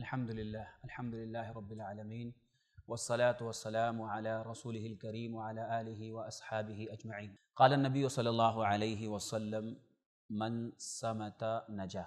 الحمد لله الحمد لله رب العالمين والصلاة والسلام على رسوله الكريم وعلى آله وأصحابه أجمعين قال النبي صلى الله عليه वसल्लम मन समत नजा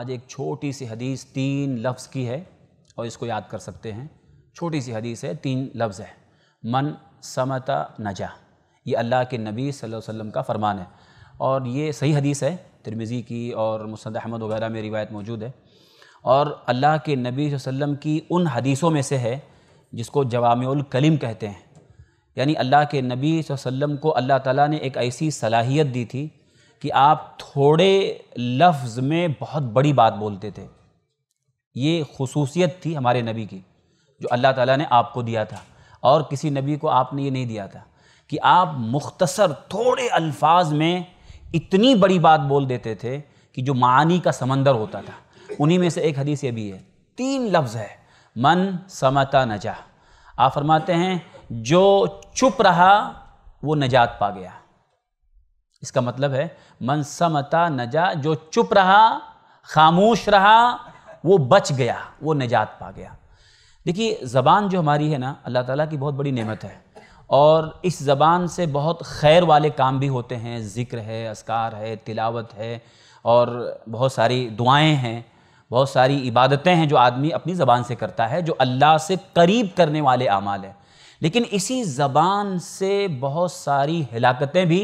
आज एक छोटी सी हदीस तीन लफ्ज़ की है और इसको याद कर सकते हैं छोटी सी हदीस है तीन लफ्ज़ है मन समत नजा ये अल्लाह के नबी सल्लल्लाहु अलैहि वसल्लम का फ़रमान है और ये सही हदीस है तिरमिज़ी की और मुसद अहमद वगैरह में रिवायत मौजूद है और अल्लाह के नबी वसल्लम की उन हदीसों में से है जिसको जवाम कलीम कहते हैं यानी अल्लाह के नबी वसल्लम को अल्लाह ताला ने एक ऐसी सलाहियत दी थी कि आप थोड़े लफ्ज़ में बहुत बड़ी बात बोलते थे ये खसूसियत थी हमारे नबी की जो अल्लाह ताला ने आपको दिया था और किसी नबी को आपने ये नहीं दिया था कि आप मुख्तसर थोड़े अल्फाज में इतनी बड़ी बात बोल देते थे कि जो मानी का समंदर होता था उन्हीं में से एक हदीस ये भी है तीन लफ्ज़ है मन समता नजा आप फरमाते हैं जो चुप रहा वो नजात पा गया इसका मतलब है मन समता नजा जो चुप रहा खामोश रहा वो बच गया वो नजात पा गया देखिए ज़बान जो हमारी है ना अल्लाह ताला की बहुत बड़ी नेमत है और इस ज़बान से बहुत खैर वाले काम भी होते हैं ज़िक्र है असकार है तिलावत है और बहुत सारी दुआएं हैं बहुत सारी इबादतें हैं जो आदमी अपनी ज़बान से करता है जो अल्लाह से करीब करने वाले अमाल हैं लेकिन इसी ज़बान से बहुत सारी हलाकतें भी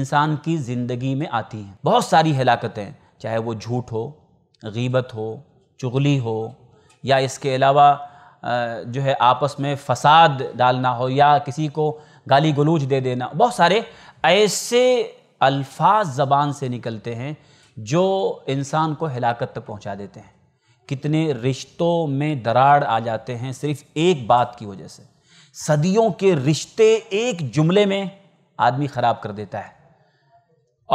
इंसान की ज़िंदगी में आती हैं बहुत सारी हलाकतें चाहे वो झूठ हो गीबत हो चुगली हो या इसके अलावा जो है आपस में फसाद डालना हो या किसी को गाली गलूज दे देना बहुत सारे ऐसे अल्फाज ज़बान से निकलते हैं जो इंसान को हिलाकत तक पहुंचा देते हैं कितने रिश्तों में दराड़ आ जाते हैं सिर्फ एक बात की वजह से सदियों के रिश्ते एक जुमले में आदमी ख़राब कर देता है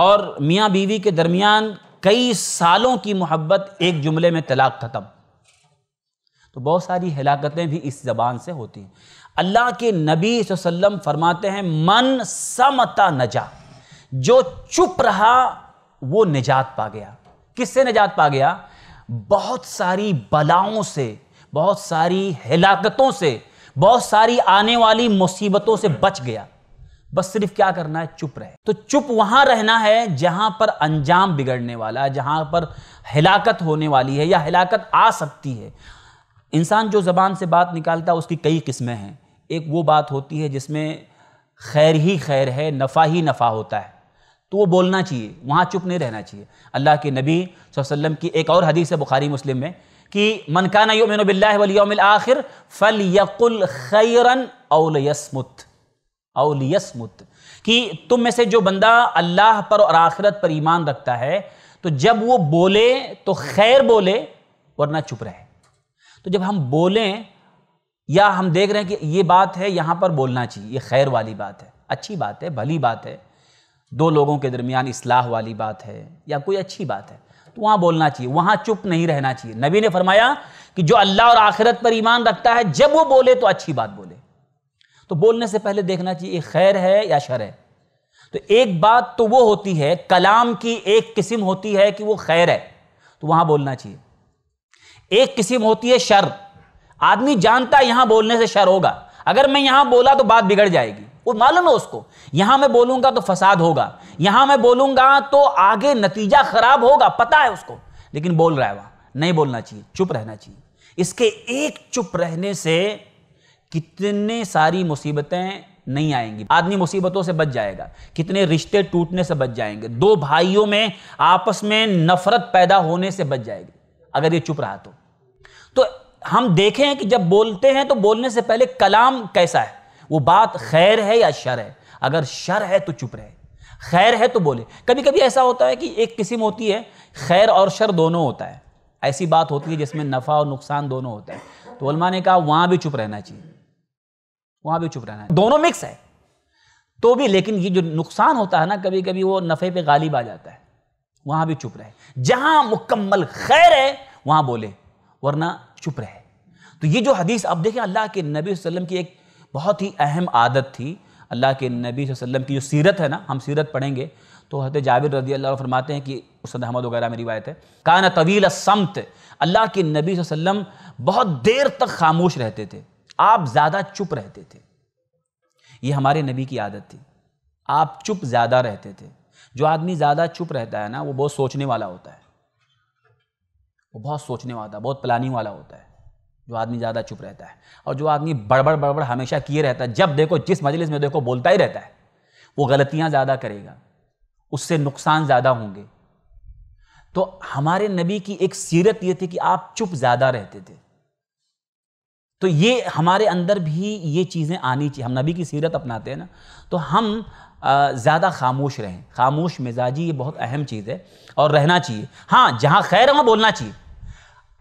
और मियाँ बीवी के दरमियान कई सालों की मोहब्बत एक जुमले में तलाक ख़त्म तो बहुत सारी हिलाकतें भी इस ज़बान से होती हैं अल्लाह के नबी वसल्लम फरमाते हैं मन समता नजा जो चुप रहा वो निजात पा गया किससे निजात पा गया बहुत सारी बलाओं से बहुत सारी हिलाकतों से बहुत सारी आने वाली मुसीबतों से बच गया बस सिर्फ क्या करना है चुप रहे तो चुप वहां रहना है जहां पर अंजाम बिगड़ने वाला है जहां पर हिलाकत होने वाली है या हिलाकत आ सकती है इंसान जो ज़बान से बात निकालता है उसकी कई किस्में हैं एक वो बात होती है जिसमें खैर ही खैर है नफ़ा ही नफ़ा होता है तो वो बोलना चाहिए वहाँ चुप नहीं रहना चाहिए अल्लाह के नबी वसल्लम की एक और हदीस है बुखारी मुस्लिम में कि मनकाना योमिन आखिर फल यकुल खैरन अवलयसमुत अवलियसमुत कि तुम में से जो बंदा अल्लाह पर और आखिरत पर ईमान रखता है तो जब वो बोले तो खैर बोले वरना चुप रहे तो जब हम बोलें या हम देख रहे हैं कि ये बात है यहाँ पर बोलना चाहिए ये खैर वाली बात है अच्छी बात है भली बात है दो लोगों के दरमियान इसलाह वाली बात है या कोई अच्छी बात है तो वहाँ बोलना चाहिए वहाँ चुप नहीं रहना चाहिए नबी ने फरमाया कि जो अल्लाह और आखिरत पर ईमान रखता है जब वो बोले तो अच्छी बात बोले तो बोलने से पहले देखना चाहिए खैर है या शर है तो एक बात तो वो होती है कलाम की एक किस्म होती है कि वो खैर है तो वहाँ बोलना चाहिए एक किस्म होती है शर आदमी जानता है यहाँ बोलने से शर होगा अगर मैं यहाँ बोला तो बात बिगड़ जाएगी वो मालूम है उसको यहां मैं बोलूंगा तो फसाद होगा यहां मैं बोलूंगा तो आगे नतीजा खराब होगा पता है उसको लेकिन बोल रहा है वह नहीं बोलना चाहिए चुप रहना चाहिए इसके एक चुप रहने से कितने सारी मुसीबतें नहीं आएंगी आदमी मुसीबतों से बच जाएगा कितने रिश्ते टूटने से बच जाएंगे दो भाइयों में आपस में नफरत पैदा होने से बच जाएगी अगर ये चुप रहा तो, तो हम देखें कि जब बोलते हैं तो बोलने से पहले कलाम कैसा है वो बात खैर है या शर है अगर शर है तो चुप रहे खैर है तो बोले कभी कभी ऐसा होता है कि एक किस्म होती है खैर और शर दोनों होता है ऐसी बात होती है जिसमें नफ़ा और नुकसान दोनों होता है तो उलमा ने कहा वहां भी चुप रहना चाहिए वहां भी चुप रहना है दोनों मिक्स है तो भी लेकिन ये जो नुकसान होता है ना कभी कभी वो नफ़े पे गालिब आ जाता है वहां भी चुप रहे जहां मुकम्मल खैर है वहां बोले वरना चुप रहे तो ये जो हदीस अब देखें अल्लाह के नबी वसल्लम की एक बहुत ही अहम आदत थी अल्लाह के नबी वसल्लम की जो सीरत है ना हम सीरत पढ़ेंगे तो हजरत जाबिर रजी अल्लाह फरमाते हैं कि उसद अहमद वगैरह में रिवायत है काना तवील समत अल्लाह के नबी वसल्लम बहुत देर तक खामोश रहते थे आप ज़्यादा चुप रहते थे ये हमारे नबी की आदत थी आप चुप ज़्यादा रहते थे जो आदमी ज़्यादा चुप रहता है ना वो बहुत सोचने वाला होता है वो बहुत सोचने वाला बहुत प्लानिंग वाला होता है जो आदमी ज़्यादा चुप रहता है और जो आदमी बड़बड़ बड़बड़ हमेशा किए रहता है जब देखो जिस मजलिस में देखो बोलता ही रहता है वो गलतियाँ ज़्यादा करेगा उससे नुकसान ज़्यादा होंगे तो हमारे नबी की एक सीरत ये थी कि आप चुप ज़्यादा रहते थे तो ये हमारे अंदर भी ये चीज़ें आनी चाहिए हम नबी की सीरत अपनाते हैं ना तो हम ज़्यादा खामोश रहें खामोश मिजाजी ये बहुत अहम चीज़ है और रहना चाहिए हाँ जहाँ खैर वहाँ बोलना चाहिए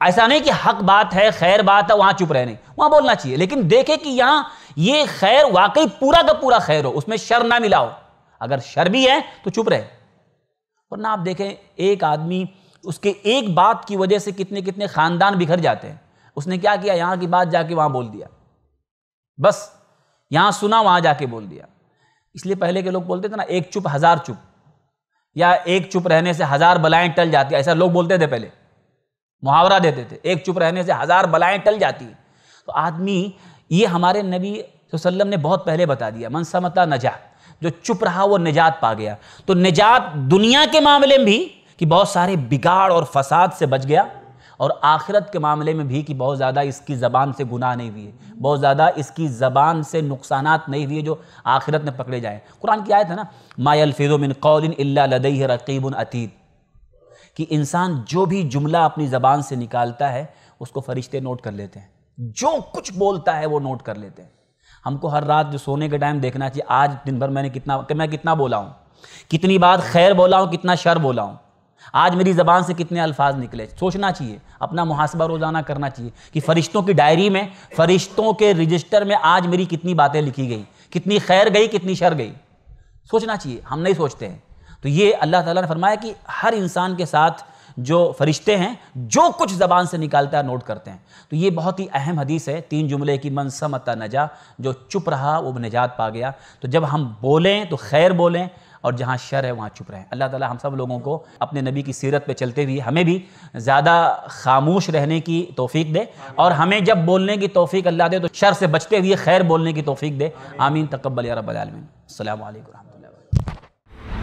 ऐसा नहीं कि हक बात है खैर बात है वहां चुप रहे नहीं वहां बोलना चाहिए लेकिन देखे कि यहां ये खैर वाकई पूरा का पूरा खैर हो उसमें शर ना मिला हो अगर शर भी है तो चुप रहे और ना आप देखें एक आदमी उसके एक बात की वजह से कितने कितने खानदान बिखर जाते हैं उसने क्या किया यहां की बात जाके वहां बोल दिया बस यहां सुना वहां जाके बोल दिया इसलिए पहले के लोग बोलते थे ना एक चुप हज़ार चुप या एक चुप रहने से हज़ार बलाएं टल जाती ऐसा लोग बोलते थे पहले मुहावरा देते थे एक चुप रहने से हज़ार बलाएँ टल जाती तो आदमी ये हमारे नबी वसल्लम ने बहुत पहले बता दिया मनसमता नजात जो चुप रहा वो निजात पा गया तो निजात दुनिया के मामले में भी कि बहुत सारे बिगाड़ और फसाद से बच गया और आखिरत के मामले में भी कि बहुत ज़्यादा इसकी ज़बान से गुनाह नहीं हुए बहुत ज़्यादा इसकी ज़बान से नुकसान नहीं हुए जो आखिरत में पकड़े जाएँ कुरान की आयत है ना मायल फ़िज़ो मिन कौलिन लदई रकीबन अतीत कि इंसान जो भी जुमला अपनी ज़बान से निकालता है उसको फरिश्ते नोट कर लेते हैं जो कुछ बोलता है वो नोट कर लेते हैं हमको हर रात जो सोने के टाइम देखना चाहिए आज दिन भर मैंने कितना मैं कितना बोला हूँ कितनी बार खैर बोला हूँ कितना शर बोला हूँ आज मेरी ज़बान से कितने अल्फाज निकले सोचना चाहिए अपना मुहासबा रोज़ाना करना चाहिए कि फ़रिश्तों की डायरी में फ़रिश्तों के रजिस्टर में आज मेरी कितनी बातें लिखी गई कितनी खैर गई कितनी शर गई सोचना चाहिए हम नहीं सोचते हैं तो ये अल्लाह ताला ने फरमाया कि हर इंसान के साथ जो फरिश्ते हैं जो कुछ ज़बान से निकालता है नोट करते हैं तो ये बहुत ही अहम हदीस है तीन जुमले की मन समता नजा जो चुप रहा वो निजात पा गया तो जब हम बोलें तो खैर बोलें और जहाँ शर है वहाँ चुप रहें अल्लाह ताला हम सब लोगों को अपने नबी की सीरत पे चलते हुए हमें भी ज़्यादा खामोश रहने की तोफ़ी दे और हमें जब बोलने की तोफ़ी अल्लाह दे तो शर से बचते हुए खैर बोलने की तोफ़ी दे आमीन तकबल रबालमिन रबालमीन अल्लाम